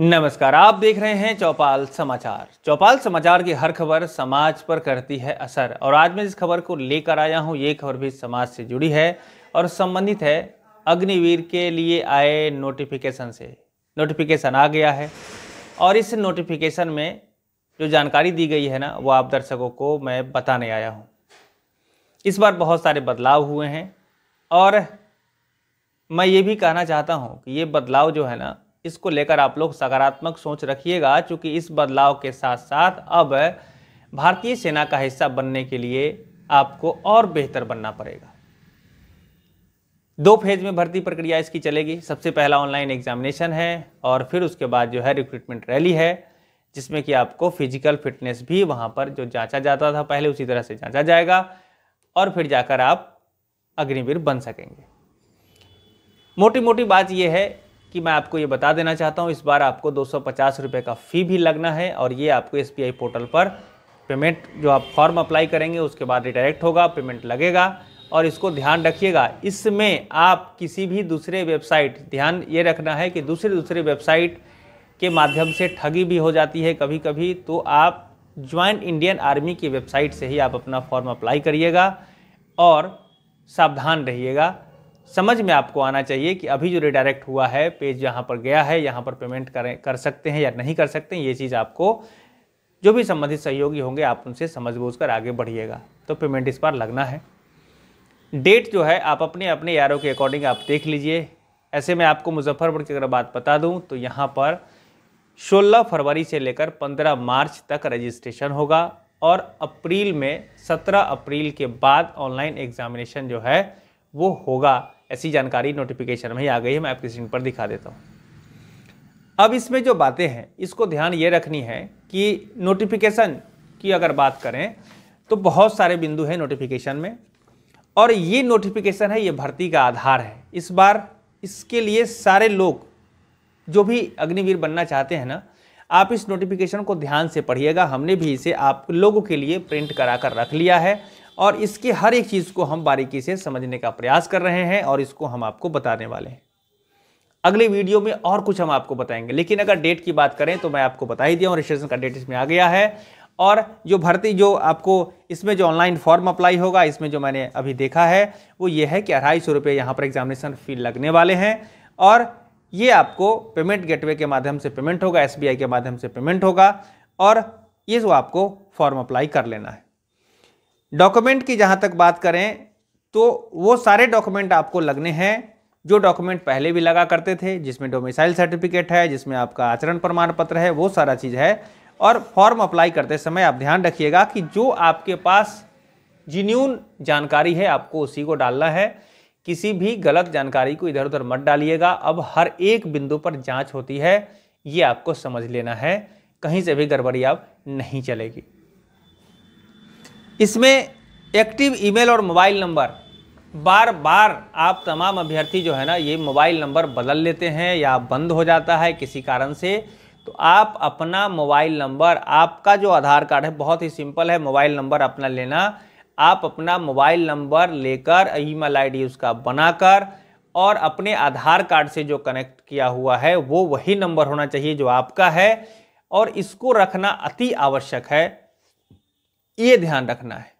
नमस्कार आप देख रहे हैं चौपाल समाचार चौपाल समाचार की हर खबर समाज पर करती है असर और आज मैं इस खबर को लेकर आया हूं ये खबर भी समाज से जुड़ी है और संबंधित है अग्निवीर के लिए आए नोटिफिकेशन से नोटिफिकेशन आ गया है और इस नोटिफिकेशन में जो जानकारी दी गई है ना वो आप दर्शकों को मैं बताने आया हूँ इस बार बहुत सारे बदलाव हुए हैं और मैं ये भी कहना चाहता हूँ कि ये बदलाव जो है ना इसको लेकर आप लोग सकारात्मक सोच रखिएगा क्योंकि इस बदलाव के साथ साथ अब भारतीय सेना का हिस्सा बनने के लिए आपको और बेहतर बनना पड़ेगा दो फेज में भर्ती प्रक्रिया इसकी चलेगी सबसे पहला ऑनलाइन एग्जामिनेशन है और फिर उसके बाद जो है रिक्रूटमेंट रैली है जिसमें कि आपको फिजिकल फिटनेस भी वहां पर जो जांचा जाता था पहले उसी तरह से जांचा जाएगा और फिर जाकर आप अग्निवीर बन सकेंगे मोटी मोटी बात यह है कि मैं आपको ये बता देना चाहता हूँ इस बार आपको दो सौ का फ़ी भी लगना है और ये आपको एस पोर्टल पर पेमेंट जो आप फॉर्म अप्लाई करेंगे उसके बाद रिडायरेक्ट होगा पेमेंट लगेगा और इसको ध्यान रखिएगा इसमें आप किसी भी दूसरे वेबसाइट ध्यान ये रखना है कि दूसरे दूसरे वेबसाइट के माध्यम से ठगी भी हो जाती है कभी कभी तो आप ज्वाइन इंडियन आर्मी की वेबसाइट से ही आप अपना फॉर्म अप्लाई करिएगा और सावधान रहिएगा समझ में आपको आना चाहिए कि अभी जो रिडायरेक्ट हुआ है पेज यहाँ पर गया है यहाँ पर पेमेंट करें कर सकते हैं या नहीं कर सकते हैं ये चीज़ आपको जो भी संबंधित सहयोगी होंगे आप उनसे समझ बूझ कर आगे बढ़िएगा तो पेमेंट इस बार लगना है डेट जो है आप अपने अपने यारों के अकॉर्डिंग आप देख लीजिए ऐसे में आपको मुजफ्फरपुर की अगर बात बता दूँ तो यहाँ पर सोलह फरवरी से लेकर पंद्रह मार्च तक रजिस्ट्रेशन होगा और अप्रैल में सत्रह अप्रैल के बाद ऑनलाइन एग्जामिनेशन जो है वो होगा ऐसी जानकारी नोटिफिकेशन में ही आ गई है मैं आपकी स्क्रीन पर दिखा देता हूँ अब इसमें जो बातें हैं इसको ध्यान ये रखनी है कि नोटिफिकेशन की अगर बात करें तो बहुत सारे बिंदु हैं नोटिफिकेशन में और ये नोटिफिकेशन है ये भर्ती का आधार है इस बार इसके लिए सारे लोग जो भी अग्निवीर बनना चाहते हैं ना आप इस नोटिफिकेशन को ध्यान से पढ़िएगा हमने भी इसे आप लोगों के लिए प्रिंट करा कर रख लिया है और इसकी हर एक चीज़ को हम बारीकी से समझने का प्रयास कर रहे हैं और इसको हम आपको बताने वाले हैं अगले वीडियो में और कुछ हम आपको बताएंगे लेकिन अगर डेट की बात करें तो मैं आपको बता ही दिया हूँ रजिस्ट्रेशन का डेट इसमें आ गया है और जो भर्ती जो आपको इसमें जो ऑनलाइन फॉर्म अप्लाई होगा इसमें जो मैंने अभी देखा है वो ये है कि अढ़ाई सौ रुपये यहाँ पर एग्जामिनेशन फ़ी लगने वाले हैं और ये आपको पेमेंट गेटवे के माध्यम से पेमेंट होगा एसबीआई के माध्यम से पेमेंट होगा और ये जो आपको फॉर्म अप्लाई कर लेना है डॉक्यूमेंट की जहाँ तक बात करें तो वो सारे डॉक्यूमेंट आपको लगने हैं जो डॉक्यूमेंट पहले भी लगा करते थे जिसमें डोमिसाइल सर्टिफिकेट है जिसमें आपका आचरण प्रमाण पत्र है वो सारा चीज़ है और फॉर्म अप्लाई करते समय आप ध्यान रखिएगा कि जो आपके पास जिन्यून जानकारी है आपको उसी को डालना है किसी भी गलत जानकारी को इधर उधर मत डालिएगा अब हर एक बिंदु पर जांच होती है ये आपको समझ लेना है कहीं से भी गड़बड़ी आप नहीं चलेगी इसमें एक्टिव ईमेल और मोबाइल नंबर बार बार आप तमाम अभ्यर्थी जो है ना ये मोबाइल नंबर बदल लेते हैं या बंद हो जाता है किसी कारण से तो आप अपना मोबाइल नंबर आपका जो आधार कार्ड है बहुत ही सिंपल है मोबाइल नंबर अपना लेना आप अपना मोबाइल नंबर लेकर ई मेल आई उसका बनाकर और अपने आधार कार्ड से जो कनेक्ट किया हुआ है वो वही नंबर होना चाहिए जो आपका है और इसको रखना अति आवश्यक है ये ध्यान रखना है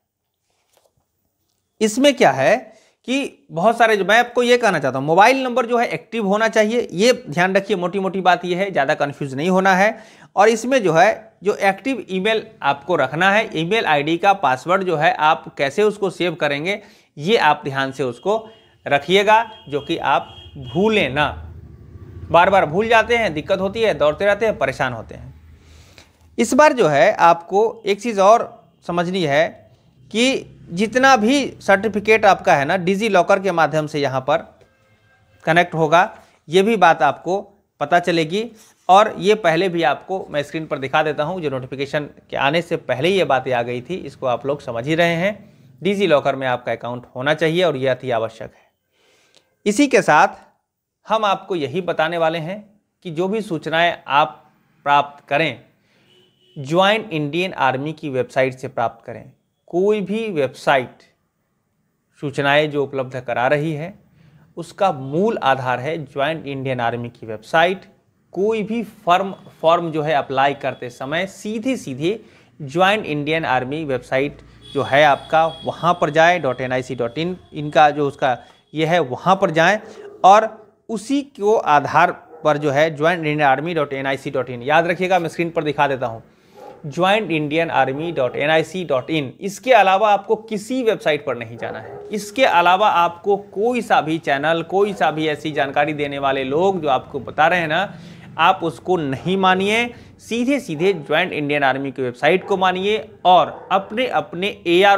इसमें क्या है कि बहुत सारे जो मैं आपको ये कहना चाहता हूँ मोबाइल नंबर जो है एक्टिव होना चाहिए ये ध्यान रखिए मोटी मोटी बात ये है ज़्यादा कन्फ्यूज नहीं होना है और इसमें जो है जो एक्टिव ईमेल आपको रखना है ईमेल आईडी का पासवर्ड जो है आप कैसे उसको सेव करेंगे ये आप ध्यान से उसको रखिएगा जो कि आप भूलें ना बार बार भूल जाते हैं दिक्कत होती है दौड़ते रहते हैं परेशान होते हैं इस बार जो है आपको एक चीज़ और समझनी है कि जितना भी सर्टिफिकेट आपका है ना डिजी लॉकर के माध्यम से यहाँ पर कनेक्ट होगा ये भी बात आपको पता चलेगी और ये पहले भी आपको मैं स्क्रीन पर दिखा देता हूँ जो नोटिफिकेशन के आने से पहले ये बातें आ गई थी इसको आप लोग समझ ही रहे हैं डिजी लॉकर में आपका अकाउंट होना चाहिए और ये अति आवश्यक है इसी के साथ हम आपको यही बताने वाले हैं कि जो भी सूचनाएं आप प्राप्त करें ज्वाइन इंडियन आर्मी की वेबसाइट से प्राप्त करें कोई भी वेबसाइट सूचनाएं जो उपलब्ध करा रही है उसका मूल आधार है ज्वाइंट इंडियन आर्मी की वेबसाइट कोई भी फर्म फॉर्म जो है अप्लाई करते समय सीधे सीधे ज्वाइंट इंडियन आर्मी वेबसाइट जो है आपका वहाँ पर जाए dot N I C dot in इनका जो उसका यह है वहाँ पर जाएँ और उसी को आधार पर जो है join Indian Army dot N I C dot in याद रखिएगा मैं स्क्रीन पर दिखा देता हूँ join Indian Army dot N I C dot in इसके अलावा आपको किसी वेबसाइट पर नहीं जाना है इसके अलावा आपको कोई सा भी चैनल कोई सा भी ऐसी जानकारी देने वाले लोग जो आपको बता रहे हैं ना आप उसको नहीं मानिए सीधे सीधे ज्वाइंट इंडियन आर्मी की वेबसाइट को मानिए और अपने अपने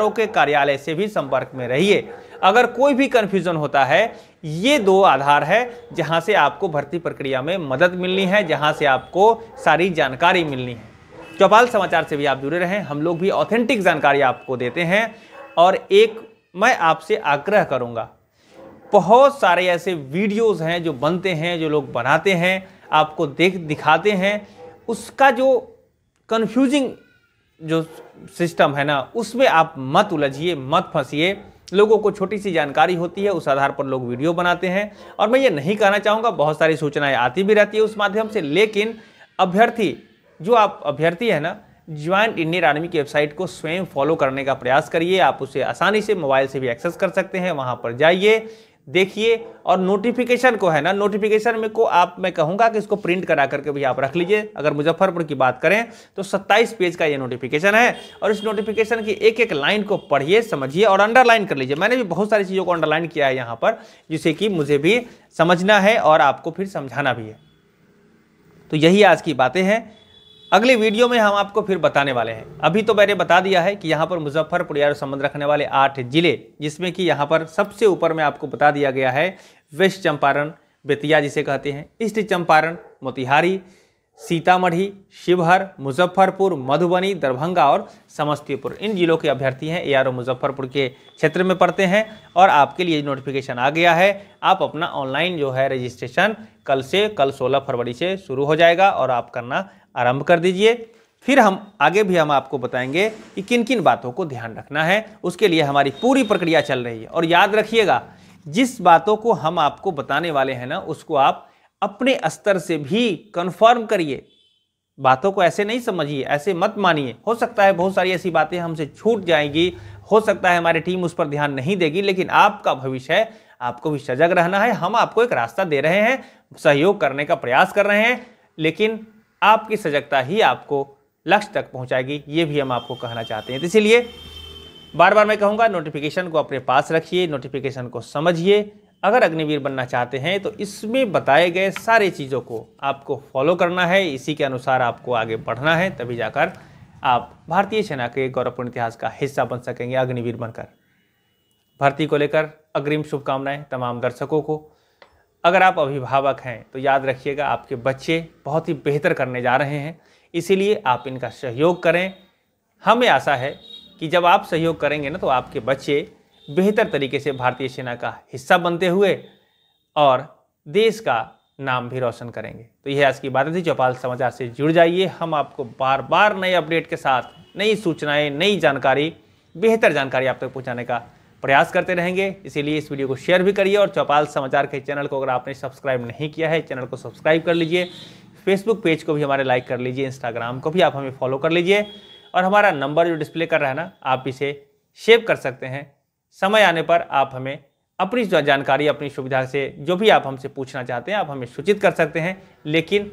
ओ के कार्यालय से भी संपर्क में रहिए अगर कोई भी कन्फ्यूज़न होता है ये दो आधार है जहाँ से आपको भर्ती प्रक्रिया में मदद मिलनी है जहाँ से आपको सारी जानकारी मिलनी है चौपाल समाचार से भी आप जुड़े रहें हम लोग भी ऑथेंटिक जानकारी आपको देते हैं और एक मैं आपसे आग्रह करूंगा बहुत सारे ऐसे वीडियोस हैं जो बनते हैं जो लोग बनाते हैं आपको देख दिखाते हैं उसका जो कन्फ्यूजिंग जो सिस्टम है ना उसमें आप मत उलझिए मत फंसीए लोगों को छोटी सी जानकारी होती है उस आधार पर लोग वीडियो बनाते हैं और मैं ये नहीं कहना चाहूँगा बहुत सारी सूचनाएँ आती भी रहती है उस माध्यम से लेकिन अभ्यर्थी जो आप अभ्यर्थी है ना ज्वाइंट इंडियन आर्मी की वेबसाइट को स्वयं फॉलो करने का प्रयास करिए आप उसे आसानी से मोबाइल से भी एक्सेस कर सकते हैं वहाँ पर जाइए देखिए और नोटिफिकेशन को है ना नोटिफिकेशन में को आप मैं कहूँगा कि इसको प्रिंट करा करके भी आप रख लीजिए अगर मुजफ्फरपुर की बात करें तो 27 पेज का ये नोटिफिकेशन है और इस नोटिफिकेशन की एक एक लाइन को पढ़िए समझिए और अंडरलाइन कर लीजिए मैंने भी बहुत सारी चीज़ों को अंडरलाइन किया है यहाँ पर जिसे कि मुझे भी समझना है और आपको फिर समझाना भी है तो यही आज की बातें हैं अगली वीडियो में हम आपको फिर बताने वाले हैं अभी तो मैंने बता दिया है कि यहाँ पर मुजफ्फरपुर यार संबंध रखने वाले आठ जिले जिसमें कि यहाँ पर सबसे ऊपर में आपको बता दिया गया है वेस्ट चंपारण बेतिया जिसे कहते हैं ईस्ट चंपारण मोतिहारी सीतामढ़ी शिवहर मुजफ्फरपुर मधुबनी दरभंगा और समस्तीपुर इन जिलों के अभ्यर्थी हैं ए मुजफ्फरपुर के क्षेत्र में पड़ते हैं और आपके लिए नोटिफिकेशन आ गया है आप अपना ऑनलाइन जो है रजिस्ट्रेशन कल से कल 16 फरवरी से शुरू हो जाएगा और आप करना आरंभ कर दीजिए फिर हम आगे भी हम आपको बताएंगे कि किन किन बातों को ध्यान रखना है उसके लिए हमारी पूरी प्रक्रिया चल रही है और याद रखिएगा जिस बातों को हम आपको बताने वाले हैं ना उसको आप अपने स्तर से भी कन्फर्म करिए बातों को ऐसे नहीं समझिए ऐसे मत मानिए हो सकता है बहुत सारी ऐसी बातें हमसे छूट जाएंगी हो सकता है हमारी टीम उस पर ध्यान नहीं देगी लेकिन आपका भविष्य है आपको भी सजग रहना है हम आपको एक रास्ता दे रहे हैं सहयोग करने का प्रयास कर रहे हैं लेकिन आपकी सजगता ही आपको लक्ष्य तक पहुंचाएगी ये भी हम आपको कहना चाहते हैं तो इसीलिए बार बार मैं कहूँगा नोटिफिकेशन को अपने पास रखिए नोटिफिकेशन को समझिए अगर अग्निवीर बनना चाहते हैं तो इसमें बताए गए सारे चीज़ों को आपको फॉलो करना है इसी के अनुसार आपको आगे बढ़ना है तभी जाकर आप भारतीय सेना के गौरवपूर्ण इतिहास का हिस्सा बन सकेंगे अग्निवीर बनकर भर्ती को लेकर अग्रिम शुभकामनाएं तमाम दर्शकों को अगर आप अभिभावक हैं तो याद रखिएगा आपके बच्चे बहुत ही बेहतर करने जा रहे हैं इसीलिए आप इनका सहयोग करें हमें आशा है कि जब आप सहयोग करेंगे ना तो आपके बच्चे बेहतर तरीके से भारतीय सेना का हिस्सा बनते हुए और देश का नाम भी रोशन करेंगे तो यह आज की बातें थी चौपाल समाचार से जुड़ जाइए हम आपको बार बार नए अपडेट के साथ नई सूचनाएं नई जानकारी बेहतर जानकारी आप तक पहुंचाने का प्रयास करते रहेंगे इसीलिए इस वीडियो को शेयर भी करिए और चौपाल समाचार के चैनल को अगर आपने सब्सक्राइब नहीं किया है चैनल को सब्सक्राइब कर लीजिए फेसबुक पेज को भी हमारे लाइक कर लीजिए इंस्टाग्राम को भी आप हमें फॉलो कर लीजिए और हमारा नंबर जो डिस्प्ले कर रहा है ना आप इसे सेव कर सकते हैं समय आने पर आप हमें अपनी जानकारी अपनी सुविधा से जो भी आप हमसे पूछना चाहते हैं आप हमें सूचित कर सकते हैं लेकिन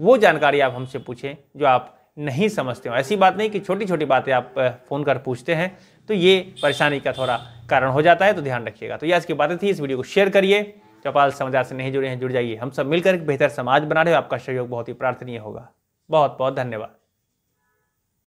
वो जानकारी आप हमसे पूछें जो आप नहीं समझते हो ऐसी बात नहीं कि छोटी छोटी बातें आप फ़ोन कर पूछते हैं तो ये परेशानी का थोड़ा कारण हो जाता है तो ध्यान रखिएगा तो ये आज की बातें थी इस वीडियो को शेयर करिए चौपाल समाचार से नहीं जुड़े हैं जुड़ जाइए हम सब मिलकर एक बेहतर समाज बना रहे हो आपका सहयोग बहुत ही प्रार्थनीय होगा बहुत बहुत धन्यवाद